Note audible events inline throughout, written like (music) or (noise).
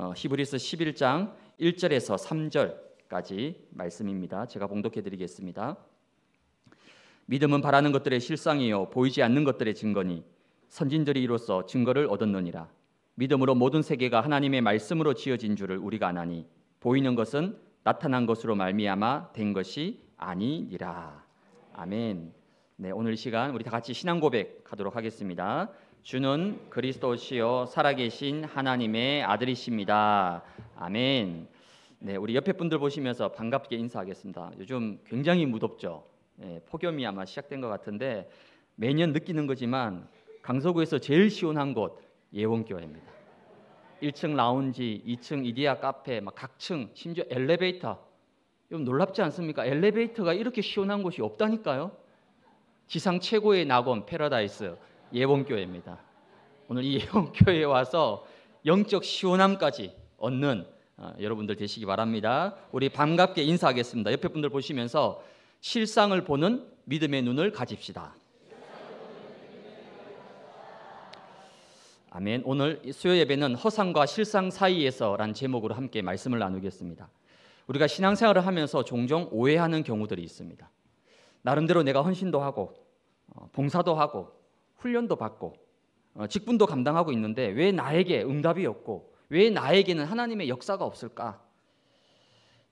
어, 히브리스 11장 1절에서 3절까지 말씀입니다. 제가 봉독해 드리겠습니다. 믿음은 바라는 것들의 실상이요 보이지 않는 것들의 증거니 선진들이 이로써 증거를 얻었느니라. 믿음으로 모든 세계가 하나님의 말씀으로 지어진 줄을 우리가 아나니 보이는 것은 나타난 것으로 말미암아 된 것이 아니니라. 아멘. 네, 오늘 시간 우리 다 같이 신앙 고백하도록 하겠습니다. 주는 그리스도시요 살아계신 하나님의 아들이십니다. 아멘. 네, 우리 옆에 분들 보시면서 반갑게 인사하겠습니다. 요즘 굉장히 무덥죠. 예, 폭염이 아마 시작된 것 같은데 매년 느끼는 거지만 강서구에서 제일 시원한 곳 예원교회입니다. 1층 라운지, 2층 이디야 카페, 막 각층, 심지어 엘리베이터. 좀 놀랍지 않습니까? 엘리베이터가 이렇게 시원한 곳이 없다니까요. 지상 최고의 낙원 패러다이스. 예원교회입니다. 오늘 이 (laughs) 예원교회에 와서 영적 시원함까지 얻는 어, 여러분들 되시기 바랍니다. 우리 반갑게 인사하겠습니다. 옆에 분들 보시면서 실상을 보는 믿음의 눈을 가집시다. 아멘. 오늘 수요 예배는 허상과 실상 사이에서란 제목으로 함께 말씀을 나누겠습니다. 우리가 신앙생활을 하면서 종종 오해하는 경우들이 있습니다. 나름대로 내가 헌신도 하고 어, 봉사도 하고 훈련도 받고 어, 직분도 감당하고 있는데 왜 나에게 응답이 없고 왜 나에게는 하나님의 역사가 없을까?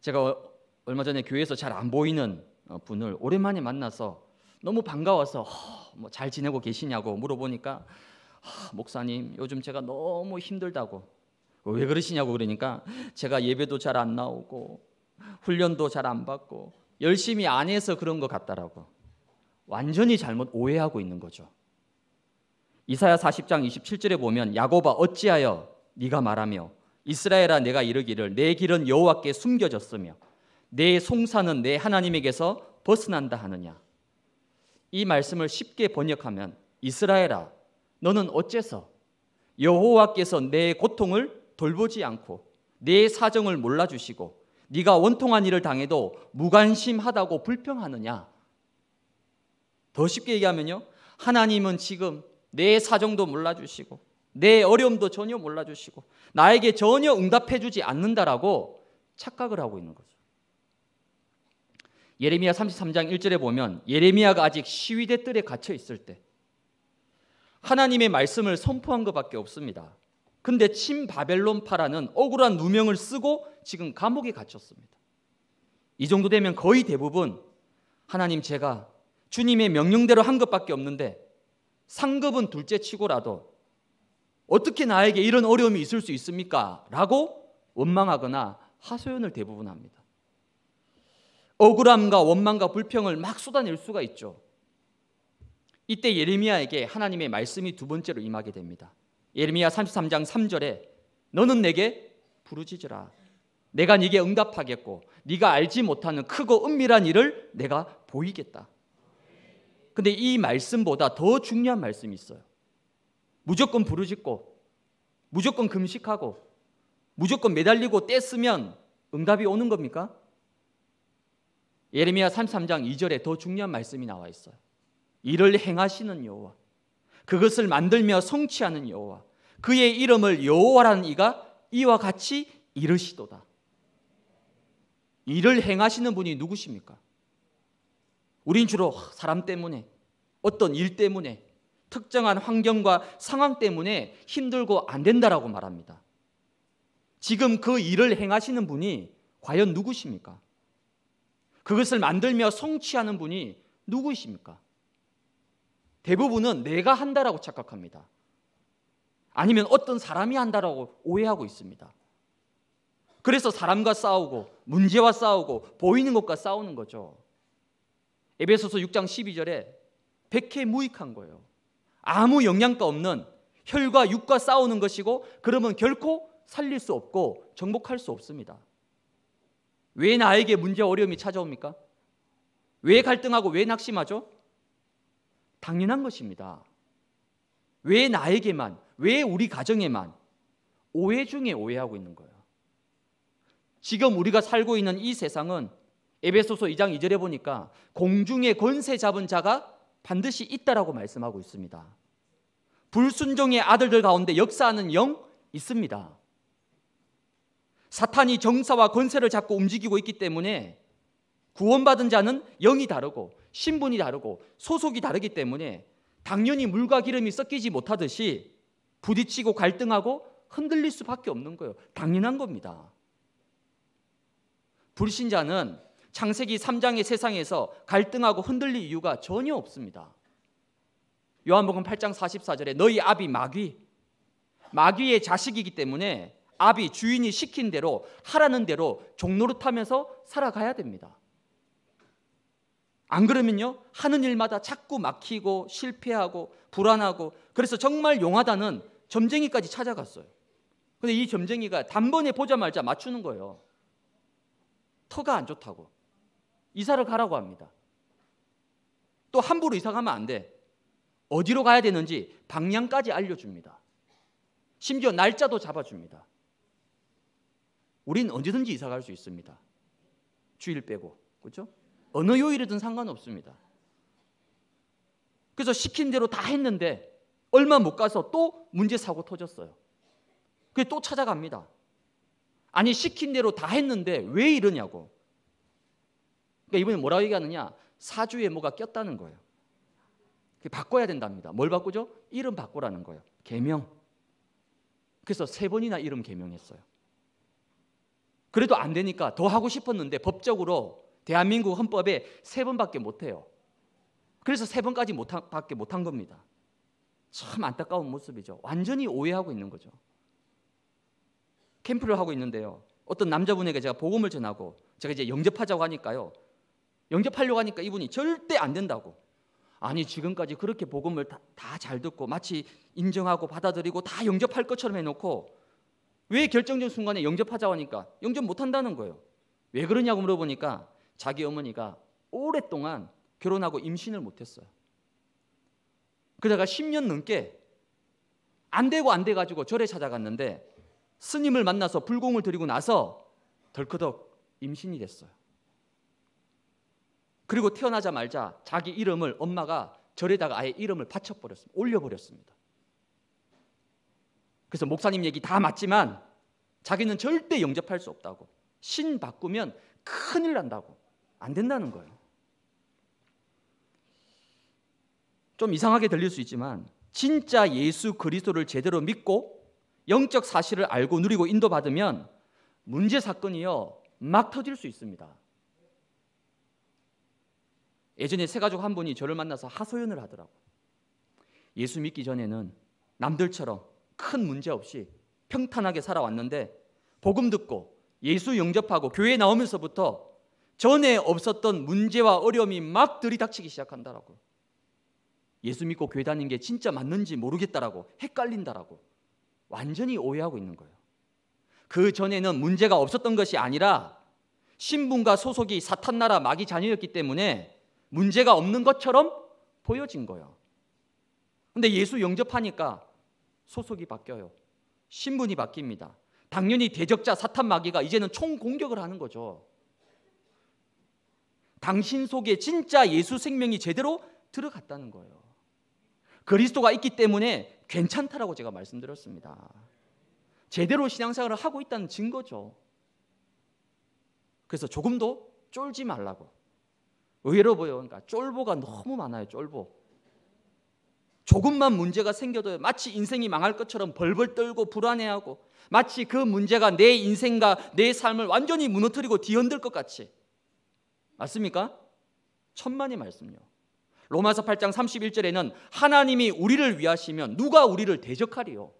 제가 어, 얼마 전에 교회에서 잘 안 보이는 어, 분을 오랜만에 만나서 너무 반가워서 뭐잘 지내고 계시냐고 물어보니까 목사님 요즘 제가 너무 힘들다고 왜 그러시냐고 그러니까 제가 예배도 잘 안 나오고 훈련도 잘 안 받고 열심히 안 해서 그런 것 같다라고 완전히 잘못 오해하고 있는 거죠. 이사야 40장 27절에 보면 야곱아 어찌하여 네가 말하며 이스라엘아 내가 이르기를 내 길은 여호와께 숨겨졌으며 내 송사는 내 하나님에게서 벗어난다 하느냐 이 말씀을 쉽게 번역하면 이스라엘아 너는 어째서 여호와께서 내 고통을 돌보지 않고 내 사정을 몰라 주시고 네가 원통한 일을 당해도 무관심하다고 불평하느냐 더 쉽게 얘기하면요 하나님은 지금 내 사정도 몰라주시고 내 어려움도 전혀 몰라주시고 나에게 전혀 응답해주지 않는다라고 착각을 하고 있는 거죠. 예레미야 33장 1절에 보면 예레미야가 아직 시위대 뜰에 갇혀 있을 때 하나님의 말씀을 선포한 것밖에 없습니다. 근데 친바벨론파라는 억울한 누명을 쓰고 지금 감옥에 갇혔습니다. 이 정도 되면 거의 대부분 하나님 제가 주님의 명령대로 한 것밖에 없는데 상급은 둘째 치고라도 어떻게 나에게 이런 어려움이 있을 수 있습니까? 라고 원망하거나 하소연을 대부분 합니다. 억울함과 원망과 불평을 막 쏟아낼 수가 있죠. 이때 예레미야에게 하나님의 말씀이 두 번째로 임하게 됩니다. 예레미야 33장 3절에 너는 내게 부르짖으라. 내가 네게 응답하겠고 네가 알지 못하는 크고 은밀한 일을 내가 보이겠다. 근데 이 말씀보다 더 중요한 말씀이 있어요. 무조건 부르짖고 무조건 금식하고 무조건 매달리고 떼쓰면 응답이 오는 겁니까? 예레미야 33장 2절에 더 중요한 말씀이 나와 있어요. 이를 행하시는 여호와 그것을 만들며 성취하는 여호와 그의 이름을 여호와라는 이가 이와 같이 이르시도다. 일을 행하시는 분이 누구십니까? 우린 주로 사람 때문에 어떤 일 때문에 특정한 환경과 상황 때문에 힘들고 안 된다라고 말합니다. 지금 그 일을 행하시는 분이 과연 누구십니까? 그것을 만들며 성취하는 분이 누구이십니까? 대부분은 내가 한다라고 착각합니다. 아니면 어떤 사람이 한다라고 오해하고 있습니다. 그래서 사람과 싸우고 문제와 싸우고 보이는 것과 싸우는 거죠. 에베소서 6장 12절에 백해 무익한 거예요. 아무 영양가 없는 혈과 육과 싸우는 것이고 그러면 결코 살릴 수 없고 정복할 수 없습니다. 왜 나에게 문제와 어려움이 찾아옵니까? 왜 갈등하고 왜 낙심하죠? 당연한 것입니다. 왜 나에게만, 왜 우리 가정에만 오해 중에 오해하고 있는 거예요. 지금 우리가 살고 있는 이 세상은 에베소서 2장 2절에 보니까 공중의 권세 잡은 자가 반드시 있다라고 말씀하고 있습니다. 불순종의 아들들 가운데 역사하는 영 있습니다. 사탄이 정사와 권세를 잡고 움직이고 있기 때문에 구원받은 자는 영이 다르고 신분이 다르고 소속이 다르기 때문에 당연히 물과 기름이 섞이지 못하듯이 부딪히고 갈등하고 흔들릴 수밖에 없는 거예요. 당연한 겁니다. 불신자는 창세기 3장의 세상에서 갈등하고 흔들릴 이유가 전혀 없습니다. 요한복음 8장 44절에 너희 아비 마귀 마귀의 자식이기 때문에 아비 주인이 시킨 대로 하라는 대로 종노릇하면서 살아가야 됩니다. 안 그러면요 하는 일마다 자꾸 막히고 실패하고 불안하고 그래서 정말 용하다는 점쟁이까지 찾아갔어요. 근데 이 점쟁이가 단번에 보자마자 맞추는 거예요. 터가 안 좋다고. 이사를 가라고 합니다. 또 함부로 이사 가면 안 돼. 어디로 가야 되는지 방향까지 알려줍니다. 심지어 날짜도 잡아줍니다. 우린 언제든지 이사 갈 수 있습니다. 주일 빼고. 그죠 어느 요일이든 상관없습니다. 그래서 시킨 대로 다 했는데 얼마 못 가서 또 문제 사고 터졌어요. 그게 또 찾아갑니다. 아니 시킨 대로 다 했는데 왜 이러냐고. 그러니까 이분이 뭐라고 얘기하느냐? 사주에 모가 꼈다는 거예요. 바꿔야 된답니다. 뭘 바꾸죠? 이름 바꾸라는 거예요. 개명. 그래서 세 번이나 이름 개명했어요. 그래도 안 되니까 더 하고 싶었는데 법적으로 대한민국 헌법에 세 번밖에 못 해요. 그래서 세 번까지 못 밖에 못한 겁니다. 참 안타까운 모습이죠. 완전히 오해하고 있는 거죠. 캠프를 하고 있는데요. 어떤 남자분에게 제가 복음을 전하고 제가 이제 영접하자고 하니까요. 영접하려고 하니까 이분이 절대 안 된다고. 아니 지금까지 그렇게 복음을 다 잘 듣고 마치 인정하고 받아들이고 다 영접할 것처럼 해놓고 왜 결정적 순간에 영접하자고 하니까 영접 못한다는 거예요. 왜 그러냐고 물어보니까 자기 어머니가 오랫동안 결혼하고 임신을 못했어요. 그러다가 10년 넘게 안 되고 안 돼가지고 절에 찾아갔는데 스님을 만나서 불공을 드리고 나서 덜커덕 임신이 됐어요. 그리고 태어나자말자 자기 이름을 엄마가 절에다가 아예 이름을 받쳐버렸습니다. 올려버렸습니다. 그래서 목사님 얘기 다 맞지만 자기는 절대 영접할 수 없다고. 신 바꾸면 큰일 난다고. 안 된다는 거예요. 좀 이상하게 들릴 수 있지만 진짜 예수 그리스도를 제대로 믿고 영적 사실을 알고 누리고 인도받으면 문제 사건이요 막 터질 수 있습니다. 예전에 세 가족 한 분이 저를 만나서 하소연을 하더라고. 예수 믿기 전에는 남들처럼 큰 문제 없이 평탄하게 살아왔는데 복음 듣고 예수 영접하고 교회 나오면서부터 전에 없었던 문제와 어려움이 막 들이닥치기 시작한다라고. 예수 믿고 교회 다니는게 진짜 맞는지 모르겠다라고 헷갈린다라고 완전히 오해하고 있는 거예요. 그 전에는 문제가 없었던 것이 아니라 신분과 소속이 사탄 나라 마귀 자녀였기 때문에 문제가 없는 것처럼 보여진 거예요. 근데 예수 영접하니까 소속이 바뀌어요. 신분이 바뀝니다. 당연히 대적자 사탄 마귀가 이제는 총 공격을 하는 거죠. 당신 속에 진짜 예수 생명이 제대로 들어갔다는 거예요. 그리스도가 있기 때문에 괜찮다라고 제가 말씀드렸습니다. 제대로 신앙생활을 하고 있다는 증거죠. 그래서 조금도 쫄지 말라고. 의외로 보여. 그러니까 쫄보가 너무 많아요. 쫄보. 조금만 문제가 생겨도 마치 인생이 망할 것처럼 벌벌 떨고 불안해하고 마치 그 문제가 내 인생과 내 삶을 완전히 무너뜨리고 뒤흔들 것 같이. 맞습니까? 천만의 말씀요. 로마서 8장 31절에는 하나님이 우리를 위하시면 누가 우리를 대적하리요?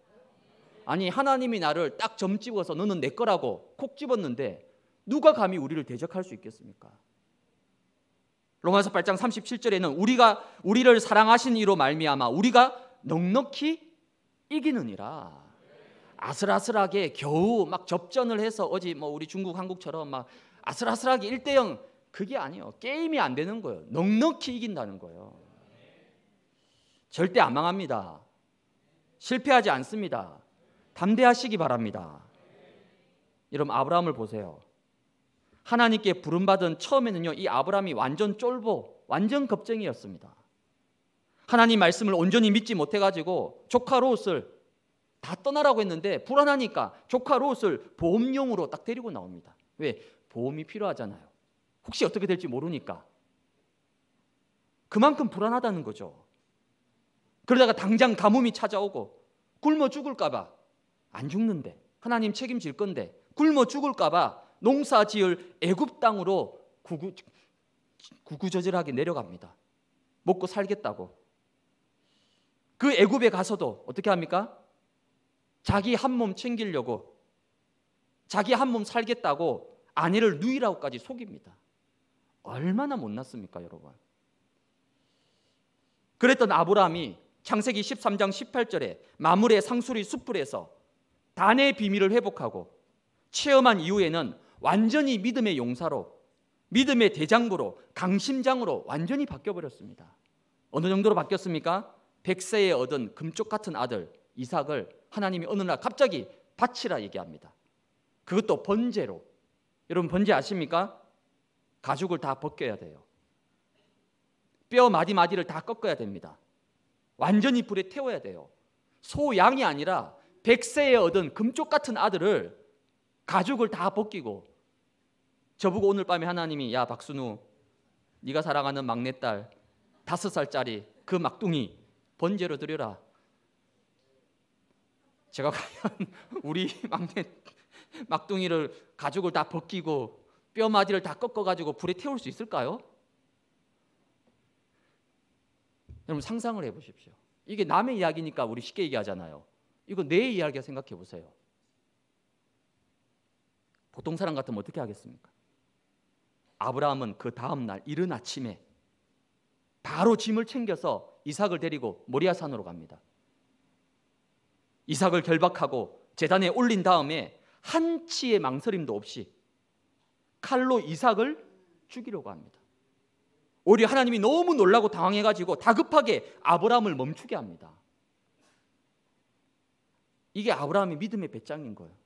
아니 하나님이 나를 딱 점집어서 너는 내 거라고 콕 집었는데 누가 감히 우리를 대적할 수 있겠습니까? 로마서 8장 37절에는 우리가 우리를 사랑하신 이로 말미암아 우리가 넉넉히 이기느니라. 아슬아슬하게 겨우 막 접전을 해서 어제 뭐 우리 중국 한국처럼 막 아슬아슬하게 1대 0 그게 아니에요. 게임이 안 되는 거예요. 넉넉히 이긴다는 거예요. 절대 안 망합니다. 실패하지 않습니다. 담대하시기 바랍니다. 여러분 아브라함을 보세요. 하나님께 부름받은 처음에는요, 이 아브라함이 완전 쫄보, 완전 겁쟁이였습니다. 하나님 말씀을 온전히 믿지 못해가지고 조카 로스를 다 떠나라고 했는데 불안하니까 조카 로스를 보험용으로 딱 데리고 나옵니다. 왜? 보험이 필요하잖아요. 혹시 어떻게 될지 모르니까. 그만큼 불안하다는 거죠. 그러다가 당장 가뭄이 찾아오고 굶어 죽을까봐 안 죽는데 하나님 책임질 건데 굶어 죽을까봐 농사 지을 애굽 땅으로 구구, 구구절절하게 내려갑니다. 먹고 살겠다고. 그 애굽에 가서도 어떻게 합니까? 자기 한 몸 챙기려고 자기 한 몸 살겠다고 아내를 누이라고까지 속입니다. 얼마나 못났습니까, 여러분? 그랬던 아브라함이 창세기 13장 18절에 마물의 상수리 숯불에서 단의 비밀을 회복하고 체험한 이후에는 완전히 믿음의 용사로 믿음의 대장부로 강심장으로 완전히 바뀌어 버렸습니다. 어느 정도로 바뀌었습니까? 백세에 얻은 금쪽 같은 아들 이삭을 하나님이 어느 날 갑자기 바치라 얘기합니다. 그것도 번제로. 여러분 번제 아십니까? 가죽을 다 벗겨야 돼요. 뼈 마디 마디를 다 꺾어야 됩니다. 완전히 불에 태워야 돼요. 소 양이 아니라 백세에 얻은 금쪽 같은 아들을 가죽을 다 벗기고 저보고 오늘 밤에 하나님이 야 박순우 네가 사랑하는 막내딸 다섯 살짜리 그 막둥이 번제로 드려라. 제가 과연 (laughs) 우리 막내 막둥이를 가죽을 다 벗기고 뼈마디를 다 꺾어 가지고 불에 태울 수 있을까요? 여러분 상상을 해 보십시오. 이게 남의 이야기니까 우리 쉽게 얘기하잖아요. 이거 내이야기 생각해 보세요. 보통 사람 같으면 어떻게 하겠습니까? 아브라함은 그 다음 날 이른 아침에 바로 짐을 챙겨서 이삭을 데리고 모리아산으로 갑니다. 이삭을 결박하고 재단에 올린 다음에 한 치의 망설임도 없이 칼로 이삭을 죽이려고 합니다. 오히려 하나님이 너무 놀라고 당황해가지고 다급하게 아브라함을 멈추게 합니다. 이게 아브라함의 믿음의 배짱인 거예요.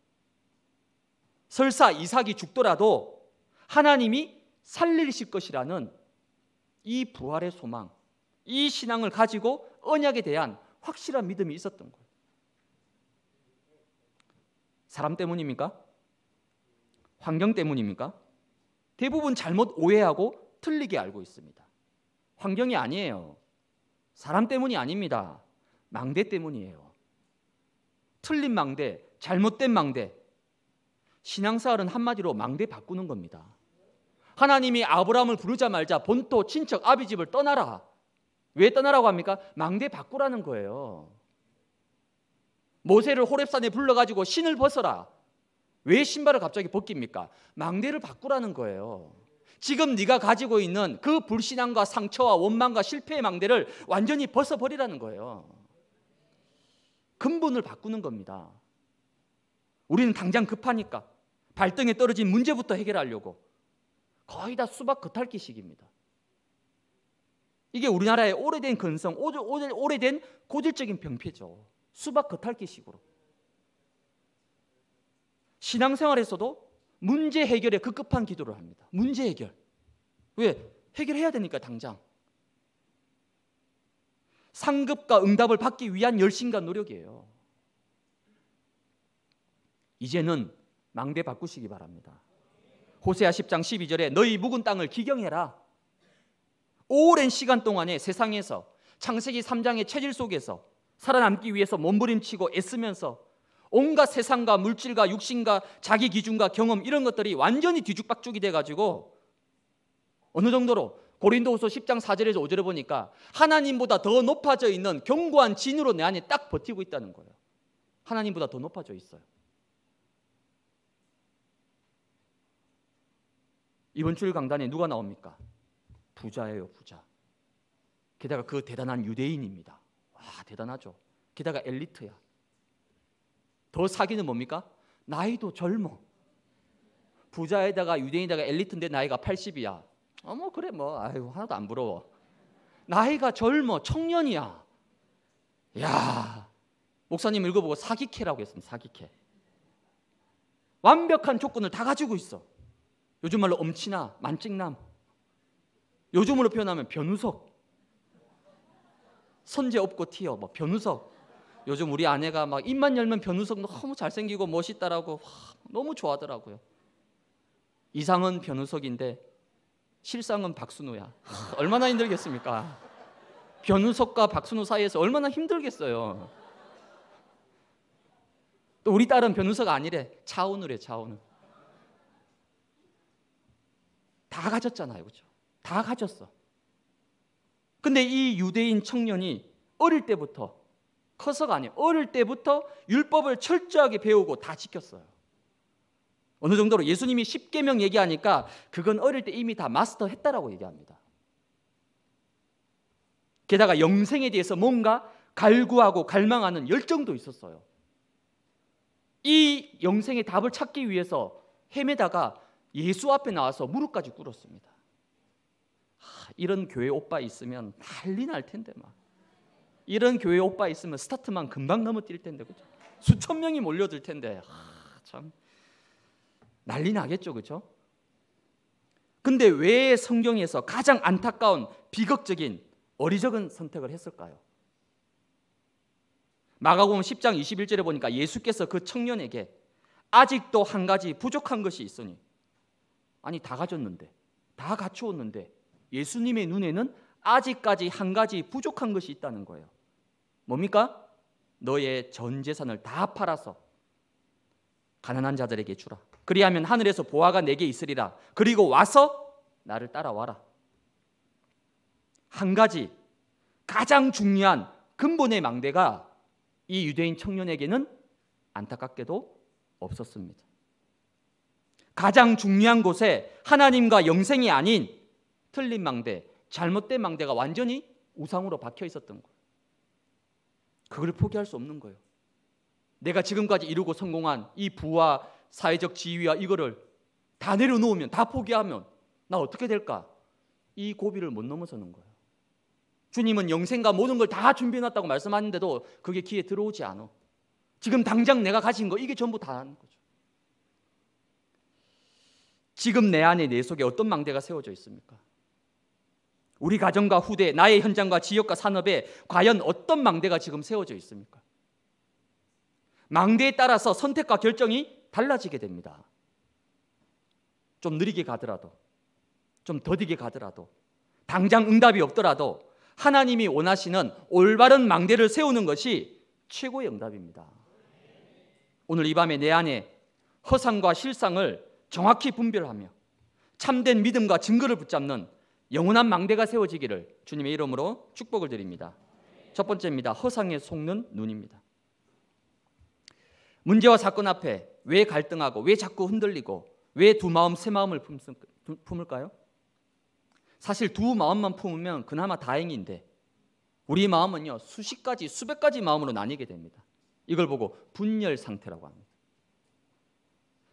설사 이삭이 죽더라도 하나님이 살리실 것이라는 이 부활의 소망, 이 신앙을 가지고 언약에 대한 확실한 믿음이 있었던 거예요. 사람 때문입니까? 환경 때문입니까? 대부분 잘못 오해하고 틀리게 알고 있습니다. 환경이 아니에요. 사람 때문이 아닙니다. 망대 때문이에요. 틀린 망대, 잘못된 망대, 신앙사활은 한마디로 망대 바꾸는 겁니다. 하나님이 아브라함을 부르자말자 본토 친척 아비 집을 떠나라. 왜 떠나라고 합니까? 망대 바꾸라는 거예요. 모세를 호렙산에 불러가지고 신을 벗어라. 왜 신발을 갑자기 벗깁니까? 망대를 바꾸라는 거예요. 지금 네가 가지고 있는 그 불신앙과 상처와 원망과 실패의 망대를 완전히 벗어버리라는 거예요. 근본을 바꾸는 겁니다. 우리는 당장 급하니까 발등에 떨어진 문제부터 해결하려고 거의 다 수박 겉핥기식입니다. 이게 우리나라의 오래된 근성, 오래된 고질적인 병폐죠. 수박 겉핥기식으로. 신앙생활에서도 문제 해결에 급급한 기도를 합니다. 문제 해결. 왜? 해결해야 되니까 당장. 상급과 응답을 받기 위한 열심과 노력이에요. 이제는 망대 바꾸시기 바랍니다. 호세아 10장 12절에 너희 묵은 땅을 기경해라. 오랜 시간 동안에 세상에서 창세기 3장의 체질 속에서 살아남기 위해서 몸부림치고 애쓰면서 온갖 세상과 물질과 육신과 자기 기준과 경험 이런 것들이 완전히 뒤죽박죽이 돼가지고 어느 정도로 고린도후서 10장 4절에서 5절에 보니까 하나님보다 더 높아져 있는 견고한 진으로 내 안에 딱 버티고 있다는 거예요. 하나님보다 더 높아져 있어요. 이번 주일 강단에 누가 나옵니까? 부자예요, 부자. 게다가 그 대단한 유대인입니다. 와, 대단하죠. 게다가 엘리트야. 더 사기는 뭡니까? 나이도 젊어. 부자에다가 유대인에다가 엘리트인데 나이가 80이야. 어, 뭐 그래 뭐. 아유, 하나도 안 부러워. 나이가 젊어. 청년이야. 야. 목사님 읽어보고 사기캐라고 했습니다. 사기캐. 완벽한 조건을 다 가지고 있어. 요즘 말로 엄친아, 만찍남. 요즘으로 표현하면 변우석. 선제 없고 튀어, 뭐 변우석. 요즘 우리 아내가 막 입만 열면 변우석 너무 잘생기고 멋있다라고 너무 좋아하더라고요. 이상은 변우석인데 실상은 박순우야. 얼마나 힘들겠습니까? 변우석과 박순우 사이에서 얼마나 힘들겠어요. 또 우리 딸은 변우석 아니래. 차은우래, 차은우. 다 가졌잖아요. 그죠다 가졌어. 근데 이 유대인 청년이 어릴 때부터 커서가 아니에요. 어릴 때부터 율법을 철저하게 배우고 다 지켰어요. 어느 정도로 예수님이 십계명 얘기하니까 그건 어릴 때 이미 다 마스터했다라고 얘기합니다. 게다가 영생에 대해서 뭔가 갈구하고 갈망하는 열정도 있었어요. 이 영생의 답을 찾기 위해서 헤매다가 예수 앞에 나와서 무릎까지 꿇었습니다. 하, 이런 교회 오빠 있으면 난리 날 텐데 막. 이런 교회 오빠 있으면 스타트만 금방 넘어뛸 텐데 그죠? 수천 명이 몰려들 텐데 하, 참 난리 나겠죠, 그죠? 근데 왜 성경에서 가장 안타까운 비극적인 어리적인 선택을 했을까요? 마가복음 10장 21절에 보니까 예수께서 그 청년에게 아직도 한 가지 부족한 것이 있으니 아니 다 가졌는데 다 갖추었는데 예수님의 눈에는 아직까지 한 가지 부족한 것이 있다는 거예요. 뭡니까? 너의 전 재산을 다 팔아서 가난한 자들에게 주라. 그리하면 하늘에서 보화가 내게 있으리라. 그리고 와서 나를 따라와라. 한 가지 가장 중요한 근본의 망대가 이 유대인 청년에게는 안타깝게도 없었습니다. 가장 중요한 곳에 하나님과 영생이 아닌 틀린 망대, 잘못된 망대가 완전히 우상으로 박혀 있었던 거예요. 그걸 포기할 수 없는 거예요. 내가 지금까지 이루고 성공한 이 부와 사회적 지위와 이거를 다 내려놓으면 다 포기하면 나 어떻게 될까? 이 고비를 못 넘어서는 거예요. 주님은 영생과 모든 걸 다 준비해 놨다고 말씀하는데도 그게 귀에 들어오지 않아. 지금 당장 내가 가진 거 이게 전부 다라는 거죠. 지금 내 안에 내 속에 어떤 망대가 세워져 있습니까? 우리 가정과 후대, 나의 현장과 지역과 산업에 과연 어떤 망대가 지금 세워져 있습니까? 망대에 따라서 선택과 결정이 달라지게 됩니다. 좀 느리게 가더라도, 좀 더디게 가더라도, 당장 응답이 없더라도 하나님이 원하시는 올바른 망대를 세우는 것이 최고의 응답입니다. 오늘 이 밤에 내 안에 허상과 실상을 정확히 분별하며 참된 믿음과 증거를 붙잡는 영원한 망대가 세워지기를 주님의 이름으로 축복을 드립니다. 첫 번째입니다. 허상에 속는 눈입니다. 문제와 사건 앞에 왜 갈등하고 왜 자꾸 흔들리고 왜 두 마음 세 마음을 품을까요? 사실 두 마음만 품으면 그나마 다행인데 우리 마음은요 수십 가지 수백 가지 마음으로 나뉘게 됩니다. 이걸 보고 분열 상태라고 합니다.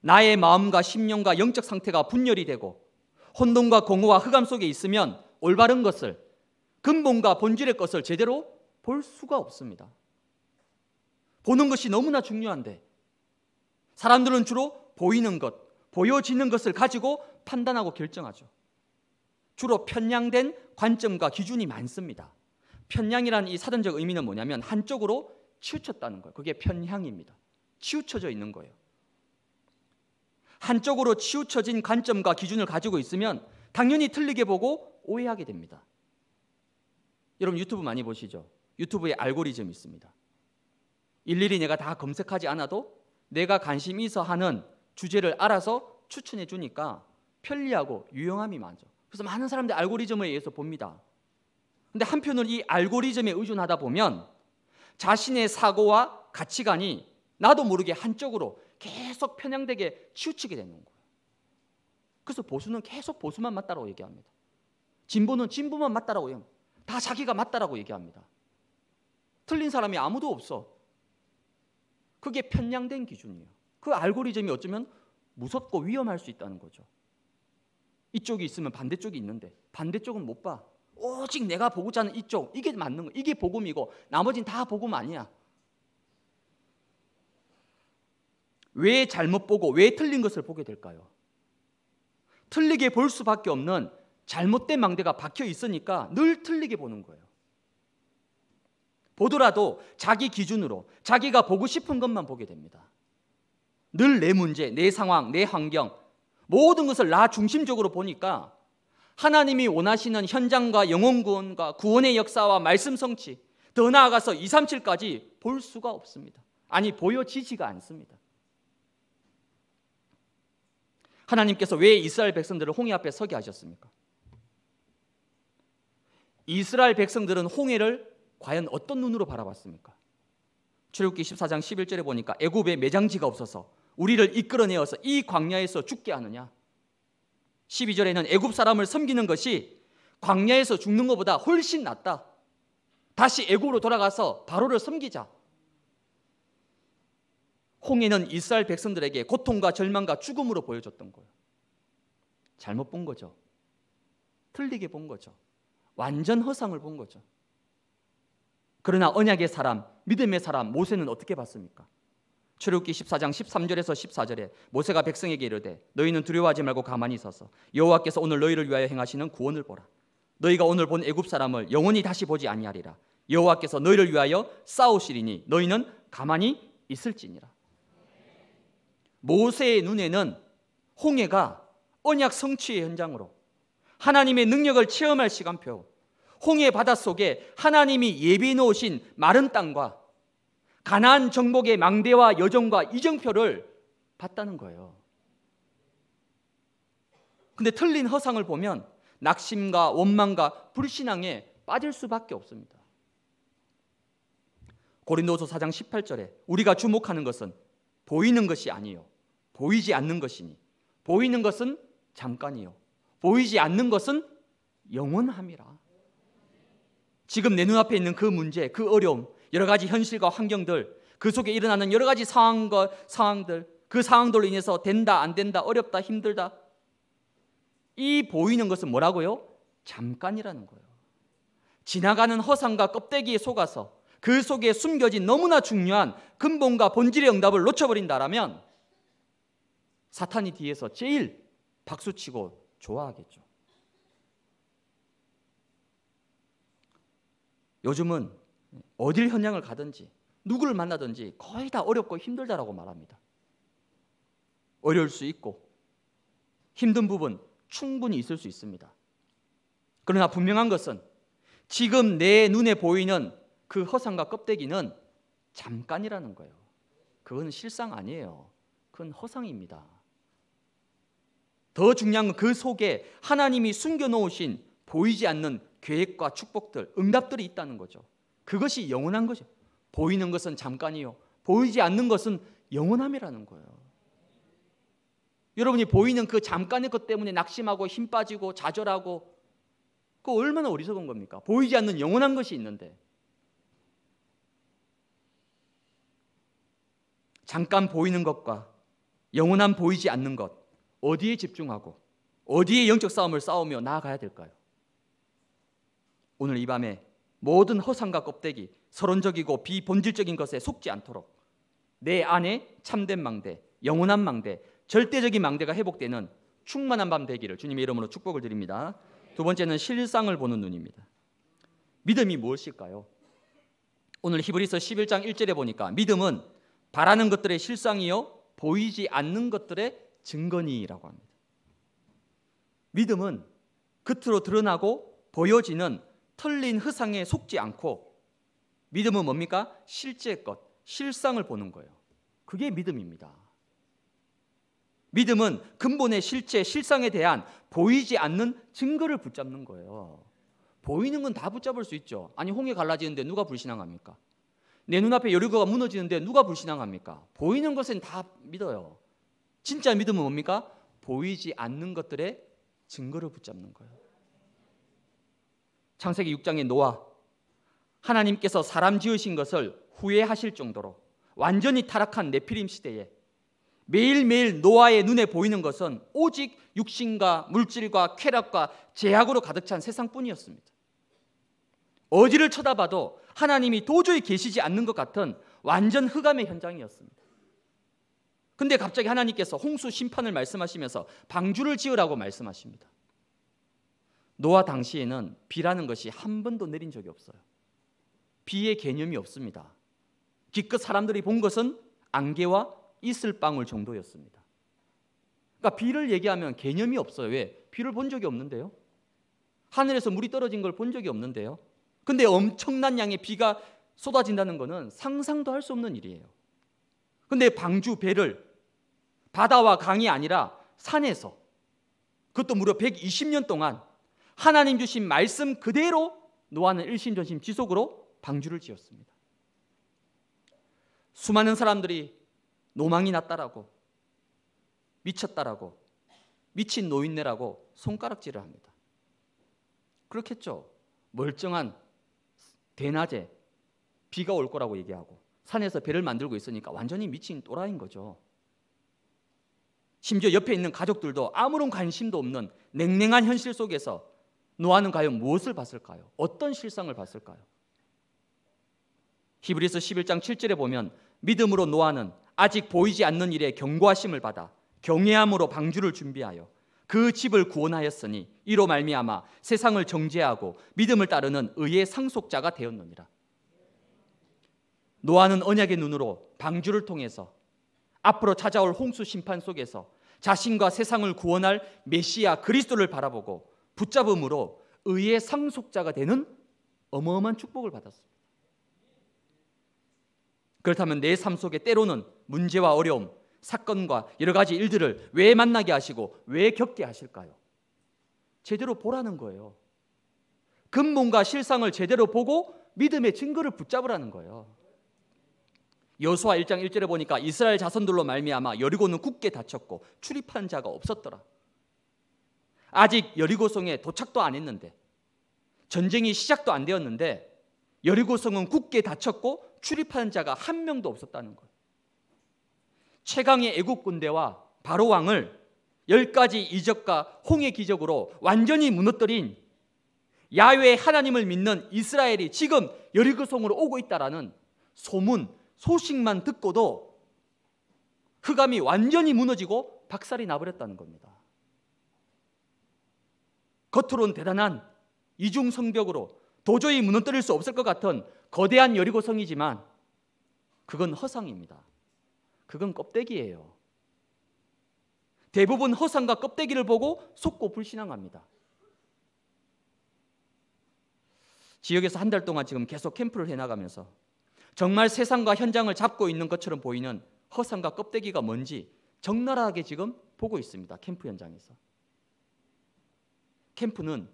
나의 마음과 심령과 영적 상태가 분열이 되고 혼돈과 공허와 흑암 속에 있으면 올바른 것을 근본과 본질의 것을 제대로 볼 수가 없습니다. 보는 것이 너무나 중요한데 사람들은 주로 보이는 것, 보여지는 것을 가지고 판단하고 결정하죠. 주로 편향된 관점과 기준이 많습니다. 편향이란 이 사전적 의미는 뭐냐면 한쪽으로 치우쳤다는 거예요. 그게 편향입니다. 치우쳐져 있는 거예요. 한쪽으로 치우쳐진 관점과 기준을 가지고 있으면 당연히 틀리게 보고 오해하게 됩니다. 여러분 유튜브 많이 보시죠? 유튜브에 알고리즘이 있습니다. 일일이 내가 다 검색하지 않아도 내가 관심 있어 하는 주제를 알아서 추천해 주니까 편리하고 유용함이 많죠. 그래서 많은 사람들이 알고리즘에 의해서 봅니다. 근데 한편으로 이 알고리즘에 의존하다 보면 자신의 사고와 가치관이 나도 모르게 한쪽으로 계속 편향되게 치우치게 되는 거예요. 그래서 보수는 계속 보수만 맞다라고 얘기합니다. 진보는 진보만 맞다라고 해요. 다 자기가 맞다라고 얘기합니다. 틀린 사람이 아무도 없어. 그게 편향된 기준이에요. 그 알고리즘이 어쩌면 무섭고 위험할 수 있다는 거죠. 이쪽이 있으면 반대쪽이 있는데 반대쪽은 못 봐. 오직 내가 보고자 하는 이쪽 이게 맞는 거. 이게 복음이고 나머진 다 복음 아니야. 왜 잘못 보고 왜 틀린 것을 보게 될까요? 틀리게 볼 수밖에 없는 잘못된 망대가 박혀 있으니까 늘 틀리게 보는 거예요. 보더라도 자기 기준으로 자기가 보고 싶은 것만 보게 됩니다. 늘 내 문제, 내 상황, 내 환경, 모든 것을 나 중심적으로 보니까 하나님이 원하시는 현장과 영혼 구원과 구원의 역사와 말씀 성취, 더 나아가서 2, 3, 7까지 볼 수가 없습니다. 아니, 보여지지가 않습니다. 하나님께서 왜 이스라엘 백성들을 홍해 앞에 서게 하셨습니까? 이스라엘 백성들은 홍해를 과연 어떤 눈으로 바라봤습니까? 출애굽기 14장 11절에 보니까 애굽에 매장지가 없어서 우리를 이끌어내어서 이 광야에서 죽게 하느냐. 12절에는 애굽 사람을 섬기는 것이 광야에서 죽는 것보다 훨씬 낫다. 다시 애굽으로 돌아가서 바로를 섬기자. 홍해는 이스라엘 백성들에게 고통과 절망과 죽음으로 보여줬던 거예요. 잘못 본 거죠. 틀리게 본 거죠. 완전 허상을 본 거죠. 그러나 언약의 사람, 믿음의 사람 모세는 어떻게 봤습니까? 출애굽기 14장 13절에서 14절에 모세가 백성에게 이르되 너희는 두려워하지 말고 가만히 서서 여호와께서 오늘 너희를 위하여 행하시는 구원을 보라. 너희가 오늘 본 애굽 사람을 영원히 다시 보지 아니하리라. 여호와께서 너희를 위하여 싸우시리니 너희는 가만히 있을지니라. 모세의 눈에는 홍해가 언약 성취의 현장으로 하나님의 능력을 체험할 시간표 홍해 바닷속에 하나님이 예비 놓으신 마른 땅과 가나안 정복의 망대와 여정과 이정표를 봤다는 거예요. 근데 틀린 허상을 보면 낙심과 원망과 불신앙에 빠질 수밖에 없습니다. 고린도서 4장 18절에 우리가 주목하는 것은 보이는 것이 아니요 보이지 않는 것이니 보이는 것은 잠깐이요 보이지 않는 것은 영원함이라. 지금 내 눈앞에 있는 그 문제, 그 어려움, 여러 가지 현실과 환경들, 그 속에 일어나는 여러 가지 상황과 상황들, 그 상황들로 인해서 된다, 안 된다, 어렵다, 힘들다. 이 보이는 것은 뭐라고요? 잠깐이라는 거예요. 지나가는 허상과 껍데기에 속아서 그 속에 숨겨진 너무나 중요한 근본과 본질의 응답을 놓쳐버린다라면 사탄이 뒤에서 제일 박수치고 좋아하겠죠. 요즘은 어딜 현장을 가든지 누구를 만나든지 거의 다 어렵고 힘들다라고 말합니다. 어려울 수 있고 힘든 부분 충분히 있을 수 있습니다. 그러나 분명한 것은 지금 내 눈에 보이는 그 허상과 껍데기는 잠깐이라는 거예요. 그건 실상 아니에요. 그건 허상입니다. 더 중요한 건 그 속에 하나님이 숨겨놓으신 보이지 않는 계획과 축복들, 응답들이 있다는 거죠. 그것이 영원한 거죠. 보이는 것은 잠깐이요. 보이지 않는 것은 영원함이라는 거예요. 여러분이 보이는 그 잠깐의 것 때문에 낙심하고 힘 빠지고 좌절하고 그 얼마나 어리석은 겁니까? 보이지 않는 영원한 것이 있는데 잠깐 보이는 것과 영원한 보이지 않는 것 어디에 집중하고 어디에 영적 싸움을 싸우며 나아가야 될까요? 오늘 이 밤에 모든 허상과 껍데기, 서론적이고 비본질적인 것에 속지 않도록 내 안에 참된 망대, 영원한 망대, 절대적인 망대가 회복되는 충만한 밤 되기를 주님의 이름으로 축복을 드립니다. 두 번째는 실상을 보는 눈입니다. 믿음이 무엇일까요? 오늘 히브리서 11장 1절에 보니까 믿음은 바라는 것들의 실상이요 보이지 않는 것들의 증거니라고 합니다. 믿음은 겉으로 드러나고 보여지는 틀린 허상에 속지 않고 믿음은 뭡니까? 실제 것, 실상을 보는 거예요. 그게 믿음입니다. 믿음은 근본의 실제, 실상에 대한 보이지 않는 증거를 붙잡는 거예요. 보이는 건 다 붙잡을 수 있죠. 아니 홍해 갈라지는데 누가 불신앙합니까? 내 눈앞에 여리고가 무너지는데 누가 불신앙합니까? 보이는 것은 다 믿어요. 진짜 믿음은 뭡니까? 보이지 않는 것들의 증거를 붙잡는 거예요. 창세기 6장의 노아 하나님께서 사람 지으신 것을 후회하실 정도로 완전히 타락한 네피림 시대에 매일매일 노아의 눈에 보이는 것은 오직 육신과 물질과 쾌락과 제약으로 가득 찬 세상뿐이었습니다. 어디를 쳐다봐도 하나님이 도저히 계시지 않는 것 같은 완전 흑암의 현장이었습니다. 근데 갑자기 하나님께서 홍수 심판을 말씀하시면서 방주를 지으라고 말씀하십니다. 노아 당시에는 비라는 것이 한 번도 내린 적이 없어요. 비의 개념이 없습니다. 기껏 사람들이 본 것은 안개와 이슬방울 정도였습니다. 그러니까 비를 얘기하면 개념이 없어요. 왜? 비를 본 적이 없는데요. 하늘에서 물이 떨어진 걸 본 적이 없는데요. 근데 엄청난 양의 비가 쏟아진다는 것은 상상도 할 수 없는 일이에요. 근데 방주 배를 바다와 강이 아니라 산에서 그것도 무려 120년 동안 하나님 주신 말씀 그대로 노아는 일심전심 지속으로 방주를 지었습니다. 수많은 사람들이 노망이 났다라고 미쳤다라고 미친 노인네라고 손가락질을 합니다. 그렇겠죠. 멀쩡한 대낮에 비가 올 거라고 얘기하고 산에서 배를 만들고 있으니까 완전히 미친 또라인 거죠. 심지어 옆에 있는 가족들도 아무런 관심도 없는 냉랭한 현실 속에서 노아는 과연 무엇을 봤을까요? 어떤 실상을 봤을까요? 히브리서 11장 7절에 보면 믿음으로 노아는 아직 보이지 않는 일에 경고하심을 받아 경외함으로 방주를 준비하여 그 집을 구원하였으니 이로 말미암아 세상을 정죄하고 믿음을 따르는 의의 상속자가 되었느니라. 노아는 언약의 눈으로 방주를 통해서 앞으로 찾아올 홍수 심판 속에서 자신과 세상을 구원할 메시아 그리스도를 바라보고 붙잡음으로 의의 상속자가 되는 어마어마한 축복을 받았습니다. 그렇다면 내 삶 속에 때로는 문제와 어려움, 사건과 여러 가지 일들을 왜 만나게 하시고 왜 겪게 하실까요? 제대로 보라는 거예요. 근본과 실상을 제대로 보고 믿음의 증거를 붙잡으라는 거예요. 여수와 1장 1절에 보니까 이스라엘 자손들로 말미암아 여리고는 굳게 닫혔고 출입한 자가 없었더라. 아직 여리고성에 도착도 안 했는데 전쟁이 시작도 안 되었는데 여리고성은 굳게 닫혔고 출입한 자가 한 명도 없었다는 것. 최강의 애국 군대와 바로 왕을 열 가지 이적과 홍해 기적으로 완전히 무너뜨린 야외 하나님을 믿는 이스라엘이 지금 여리고성으로 오고 있다라는 소문, 소식만 듣고도 흑암이 그 완전히 무너지고 박살이 나버렸다는 겁니다. 겉으론 대단한 이중 성벽으로 도저히 무너뜨릴 수 없을 것 같은 거대한 여리고성이지만 그건 허상입니다. 그건 껍데기예요. 대부분 허상과 껍데기를 보고 속고 불신앙합니다. 지역에서 한 달 동안 지금 계속 캠프를 해나가면서 정말 세상과 현장을 잡고 있는 것처럼 보이는 허상과 껍데기가 뭔지 적나라하게 지금 보고 있습니다. 캠프 현장에서. 캠프는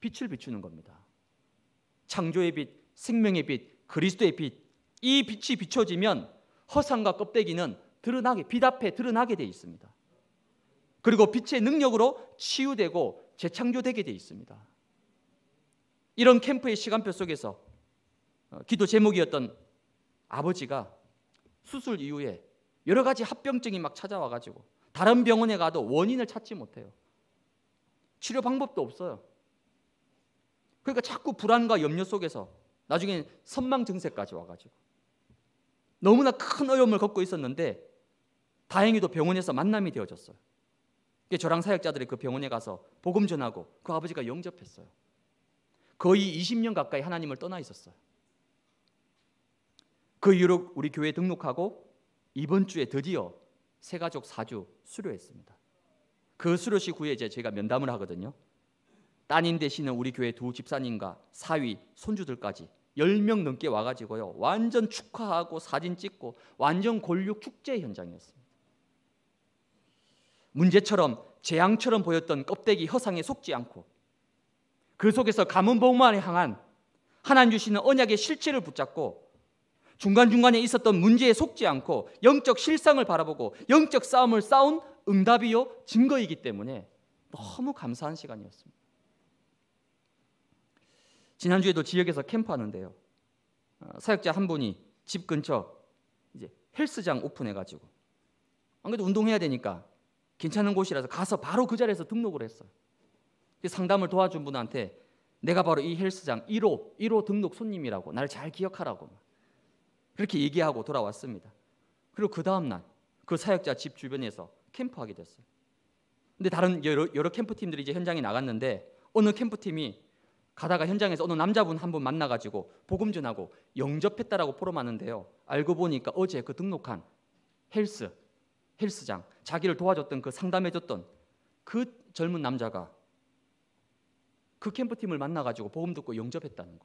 빛을 비추는 겁니다. 창조의 빛, 생명의 빛, 그리스도의 빛. 이 빛이 비춰지면 허상과 껍데기는 드러나게 빛 앞에 드러나게 돼 있습니다. 그리고 빛의 능력으로 치유되고 재창조되게 돼 있습니다. 이런 캠프의 시간표 속에서 어, 기도 제목이었던 아버지가 수술 이후에 여러 가지 합병증이 막 찾아와 가지고 다른 병원에 가도 원인을 찾지 못해요. 치료 방법도 없어요. 그러니까 자꾸 불안과 염려 속에서 나중에 선망 증세까지 와 가지고 너무나 큰 어려움을 겪고 있었는데 다행히도 병원에서 만남이 되어졌어요. 저랑 사역자들이 그 병원에 가서 복음 전하고 그 아버지가 영접했어요. 거의 20년 가까이 하나님을 떠나 있었어요. 그 이후로 우리 교회 등록하고 이번 주에 드디어 새가족 사주 수료했습니다. 그 수료식 후에 이제 제가 면담을 하거든요. 따님 되시는 우리 교회 두 집사님과 사위, 손주들까지 10명 넘게 와가지고요. 완전 축하하고 사진 찍고 완전 골육 축제 현장이었습니다. 문제처럼 재앙처럼 보였던 껍데기 허상에 속지 않고 그 속에서 감은 복만에 향한 하나님 주시는 언약의 실체를 붙잡고 중간중간에 있었던 문제에 속지 않고 영적 실상을 바라보고 영적 싸움을 싸운 응답이요 증거이기 때문에 너무 감사한 시간이었습니다. 지난주에도 지역에서 캠프하는데요. 어, 사역자 한 분이 집 근처 이제 헬스장 오픈해 가지고 안 그래도 운동해야 되니까 괜찮은 곳이라서 가서 바로 그 자리에서 등록을 했어요. 그 상담을 도와준 분한테 내가 바로 이 헬스장 1호 1호 등록 손님이라고 나를 잘 기억하라고 그렇게 얘기하고 돌아왔습니다. 그리고 그 다음 날 그 사역자 집 주변에서 캠프하게 됐어요. 근데 다른 여러, 여러 캠프 팀들이 이제 현장에 나갔는데 어느 캠프 팀이 가다가 현장에서 어느 남자분 한 분 만나가지고 복음 전하고 영접했다라고 포럼하는데요. 알고 보니까 어제 그 등록한 헬스 헬스장 자기를 도와줬던 그 상담해줬던 그 젊은 남자가 그 캠프 팀을 만나가지고 복음 듣고 영접했다는 거.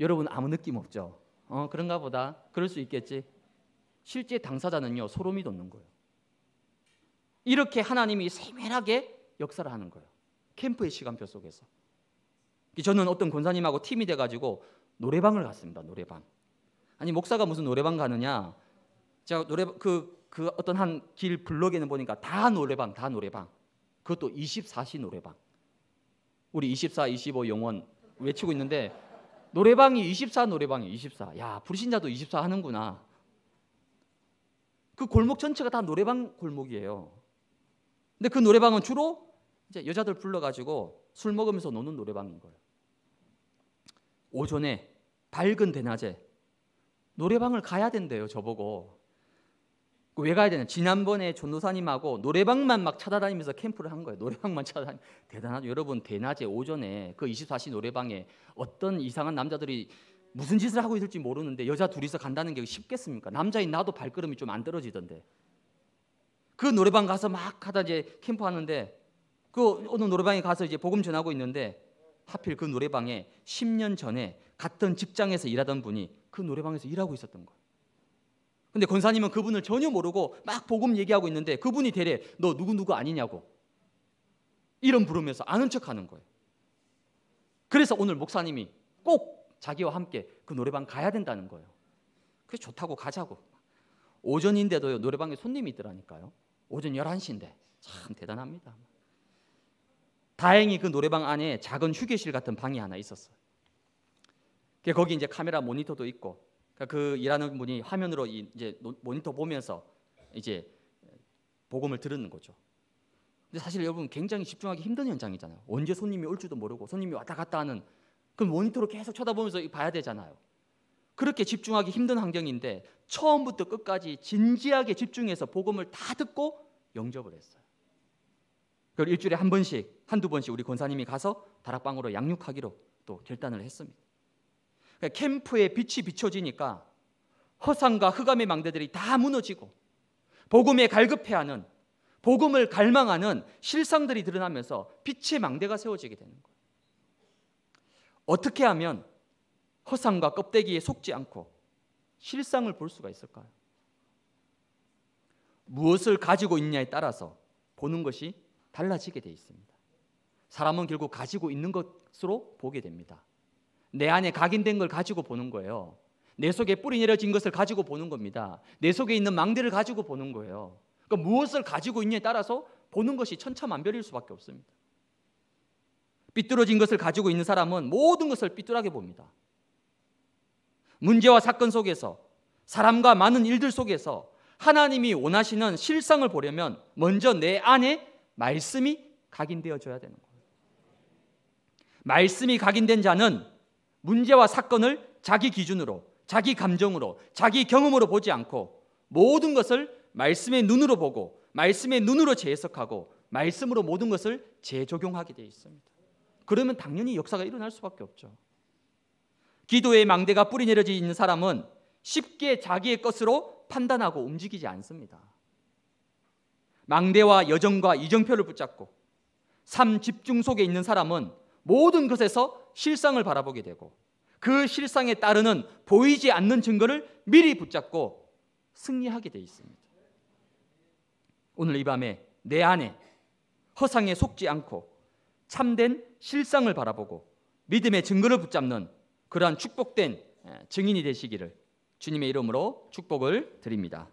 여러분 아무 느낌 없죠? 어, 그런가 보다. 그럴 수 있겠지. 실제 당사자는요, 소름이 돋는 거예요. 이렇게 하나님이 세밀하게 역사를 하는 거예요. 캠프의 시간표 속에서. 저는 어떤 권사님하고 팀이 돼가지고 노래방을 갔습니다. 노래방. 아니 목사가 무슨 노래방 가느냐? 제가 노래 그, 그 어떤 한 길 블로그에는 보니까 다 노래방, 다 노래방. 그것도 24시 노래방. 우리 24, 25 영원 외치고 있는데 노래방이 24 노래방이 24. 야, 불신자도 24 하는구나. 그 골목 전체가 다 노래방 골목이에요. 근데 그 노래방은 주로 이제 여자들 불러 가지고 술 먹으면서 노는 노래방인 거예요. 오전에 밝은 대낮에 노래방을 가야 된대요, 저보고. 그 왜 가야 되냐? 지난번에 전도사님하고 노래방만 막 찾아다니면서 캠프를 한 거예요. 노래방만 (laughs) 찾아다니. 대단하죠. 여러분 대낮에 오전에 그 24시 노래방에 어떤 이상한 남자들이 무슨 짓을 하고 있을지 모르는데 여자 둘이서 간다는 게 쉽겠습니까? 남자인 나도 발걸음이 좀 안 떨어지던데. 그 노래방 가서 막 하다 이제 캠프 하는데 그 어느 노래방에 가서 이제 복음 전하고 있는데 하필 그 노래방에 10년 전에 갔던 직장에서 일하던 분이 그 노래방에서 일하고 있었던 거예요. 근데 권사님은 그분을 전혀 모르고 막 복음 얘기하고 있는데 그분이 대래 너 누구누구 아니냐고 이름 부르면서 아는 척 하는 거예요. 그래서 오늘 목사님이 꼭 자기와 함께 그 노래방 가야 된다는 거예요. 그게 좋다고 가자고. 오전인데도요, 노래방에 손님이 있더라니까요. 오전 11시인데. 참 대단합니다. 다행히 그 노래방 안에 작은 휴게실 같은 방이 하나 있었어요. 거기 이제 카메라 모니터도 있고 그러니까 그 일하는 분이 화면으로 이제 모니터 보면서 이제 복음을 들은 거죠. 근데 사실 여러분 굉장히 집중하기 힘든 현장이잖아요. 언제 손님이 올지도 모르고 손님이 왔다 갔다 하는 그 모니터로 계속 쳐다보면서 봐야 되잖아요. 그렇게 집중하기 힘든 환경인데 처음부터 끝까지 진지하게 집중해서 복음을 다 듣고 영접을 했어요. 그리고 일주일에 한 번씩 한 두 번씩 우리 권사님이 가서 다락방으로 양육하기로 또 결단을 했습니다. 그러니까 캠프에 빛이 비춰지니까 허상과 흑암의 망대들이 다 무너지고 복음에 갈급해하는 복음을 갈망하는 실상들이 드러나면서 빛의 망대가 세워지게 되는 거예요. 어떻게 하면 허상과 껍데기에 속지 않고 실상을 볼 수가 있을까요? 무엇을 가지고 있냐에 따라서 보는 것이 달라지게 되어 있습니다. 사람은 결국 가지고 있는 것으로 보게 됩니다. 내 안에 각인된 걸 가지고 보는 거예요. 내 속에 뿌리 내려진 것을 가지고 보는 겁니다. 내 속에 있는 망대를 가지고 보는 거예요. 그러니까 무엇을 가지고 있냐에 따라서 보는 것이 천차만별일 수밖에 없습니다. 삐뚤어진 것을 가지고 있는 사람은 모든 것을 삐뚤하게 봅니다. 문제와 사건 속에서 사람과 많은 일들 속에서 하나님이 원하시는 실상을 보려면 먼저 내 안에 말씀이 각인되어져야 되는 거예요. 말씀이 각인된 자는 문제와 사건을 자기 기준으로, 자기 감정으로, 자기 경험으로 보지 않고 모든 것을 말씀의 눈으로 보고 말씀의 눈으로 재해석하고 말씀으로 모든 것을 재적용하게 되어 있습니다. 그러면 당연히 역사가 일어날 수밖에 없죠. 기도의 망대가 뿌리 내려져 있는 사람은 쉽게 자기의 것으로 판단하고 움직이지 않습니다. 망대와 여정과 이정표를 붙잡고 삶 집중 속에 있는 사람은 모든 것에서 실상을 바라보게 되고 그 실상에 따르는 보이지 않는 증거를 미리 붙잡고 승리하게 돼 있습니다. 오늘 이 밤에 내 안에 허상에 속지 않고 참된 실상을 바라보고 믿음의 증거를 붙잡는 그러한 축복된 예, 증인이 되시기를 주님의 이름으로 축복을 드립니다.